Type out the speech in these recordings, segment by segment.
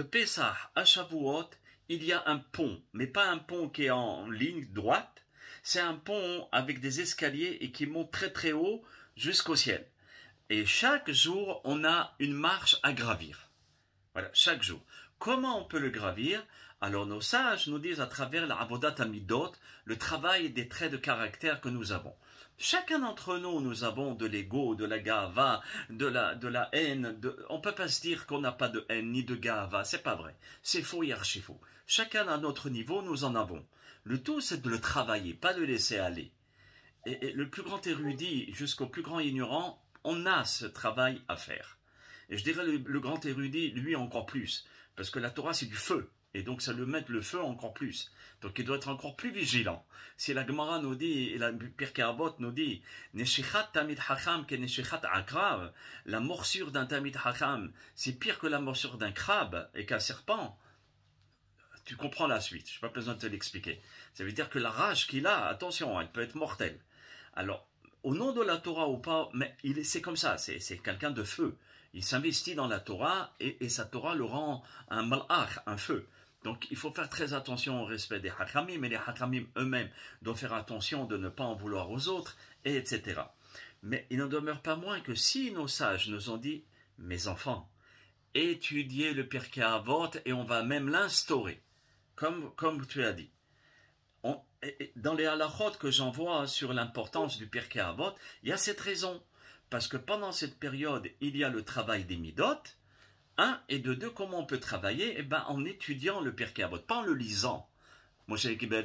de Pessah à Shavuot, il y a un pont, mais pas un pont qui est en ligne droite, c'est un pont avec des escaliers et qui monte très très haut jusqu'au ciel. Et chaque jour, on a une marche à gravir. Voilà, chaque jour. Comment on peut le gravir Alors nos sages nous disent à travers la Abodat Amidot, le travail des traits de caractère que nous avons. Chacun d'entre nous, nous avons de l'ego, de la gava, de la, de la haine. On On peut pas se dire qu'on n'a pas de haine ni de gava, c'est pas vrai. C'est faux et archi faux. Chacun à notre niveau, nous en avons. Le tout, c'est de le travailler, pas de laisser aller. et le plus grand érudit jusqu'au plus grand ignorant, on a ce travail à faire. Et je dirais le, grand érudit, lui, encore plus. Parce que la Torah, c'est du feu. Et donc ça le met le feu encore plus. Donc il doit être encore plus vigilant. Si la Gemara nous dit, et la Pirkei Avot nous dit, tamid hacham ke akrav, la morsure d'un tamid hacham, c'est pire que la morsure d'un crabe et qu'un serpent. Tu comprends la suite, je n'ai pas besoin de te l'expliquer. Ça veut dire que la rage qu'il a, attention, elle peut être mortelle. Alors, au nom de la Torah ou pas, mais il c'est comme ça, c'est, quelqu'un de feu. Il s'investit dans la Torah et, sa Torah le rend un malach, un feu. Donc il faut faire très attention au respect des hakramim, et les hakramim eux-mêmes doivent faire attention de ne pas en vouloir aux autres, etc. Mais il n'en demeure pas moins que si nos sages nous ont dit, mes enfants, étudiez le Pirkei Avot et on va même l'instaurer, comme, comme tu as dit dans les halachot que j'envoie sur l'importance du Pirkei Avot, il y a cette raison. Parce que pendant cette période, il y a le travail des midotes, un, et de deux, comment on peut travailler Eh ben, en étudiant le Pirkei Avot, pas en le lisant. C'est la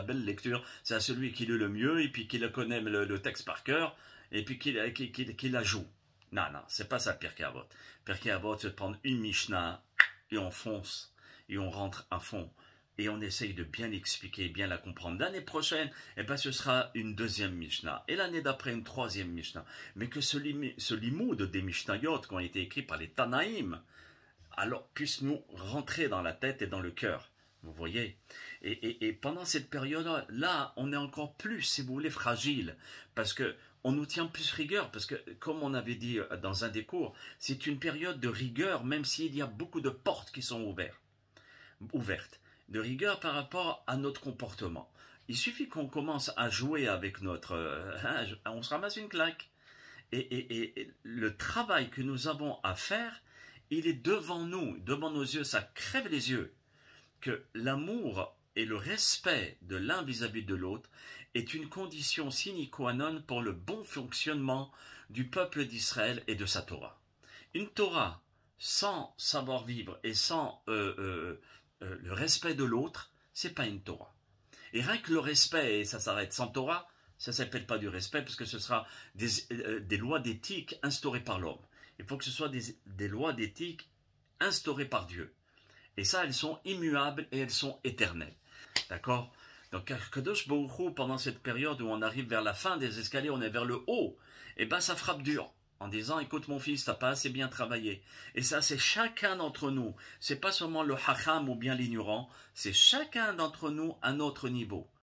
belle lecture, c'est à celui qui lit le mieux et puis qui le connaît le, texte par cœur et puis qui, qui, qui, la joue. Non, non, c'est pas ça Pirkei Avot. Pirkei Avot, c'est prendre une Mishnah et on fonce et on rentre à fond et on essaye de bien l'expliquer, bien la comprendre. L'année prochaine, eh ben, ce sera une deuxième Mishnah, et l'année d'après, une troisième Mishnah. Mais que ce, lim ce limoud des Mishnayot qui ont été écrits par les Tanaïm, alors puisse nous rentrer dans la tête et dans le cœur. Vous voyez et, et, pendant cette période-là, on est encore plus, si vous voulez, fragile, parce que on nous tient plus rigueur, parce que, comme on avait dit euh, dans un des cours, c'est une période de rigueur, même s'il y a beaucoup de portes qui sont ouvertes. ouvertes de rigueur par rapport à notre comportement. Il suffit qu'on commence à jouer avec notre... Euh, hein, on se ramasse une claque. Et, le travail que nous avons à faire, il est devant nous, devant nos yeux, ça crève les yeux. Que l'amour et le respect de l'un vis-à-vis de l'autre est une condition sine qua non pour le bon fonctionnement du peuple d'Israël et de sa Torah. Une Torah sans savoir vivre et sans euh, euh, respect de l'autre, c'est pas une Torah. Et rien que le respect, et ça s'arrête sans Torah, ça s'appelle pas du respect parce que ce sera des, euh, lois d'éthique instaurées par l'homme. Il faut que ce soit des, lois d'éthique instaurées par Dieu. Et ça, elles sont immuables et elles sont éternelles. D'accord Donc, Kadosh beaucoup pendant cette période où on arrive vers la fin des escaliers, on est vers le haut, et eh ben ça frappe dur en disant écoute mon fils t'as pas assez bien travaillé et ça c'est chacun d'entre nous c'est pas seulement le hacham ou bien l'ignorant c'est chacun d'entre nous à notre niveau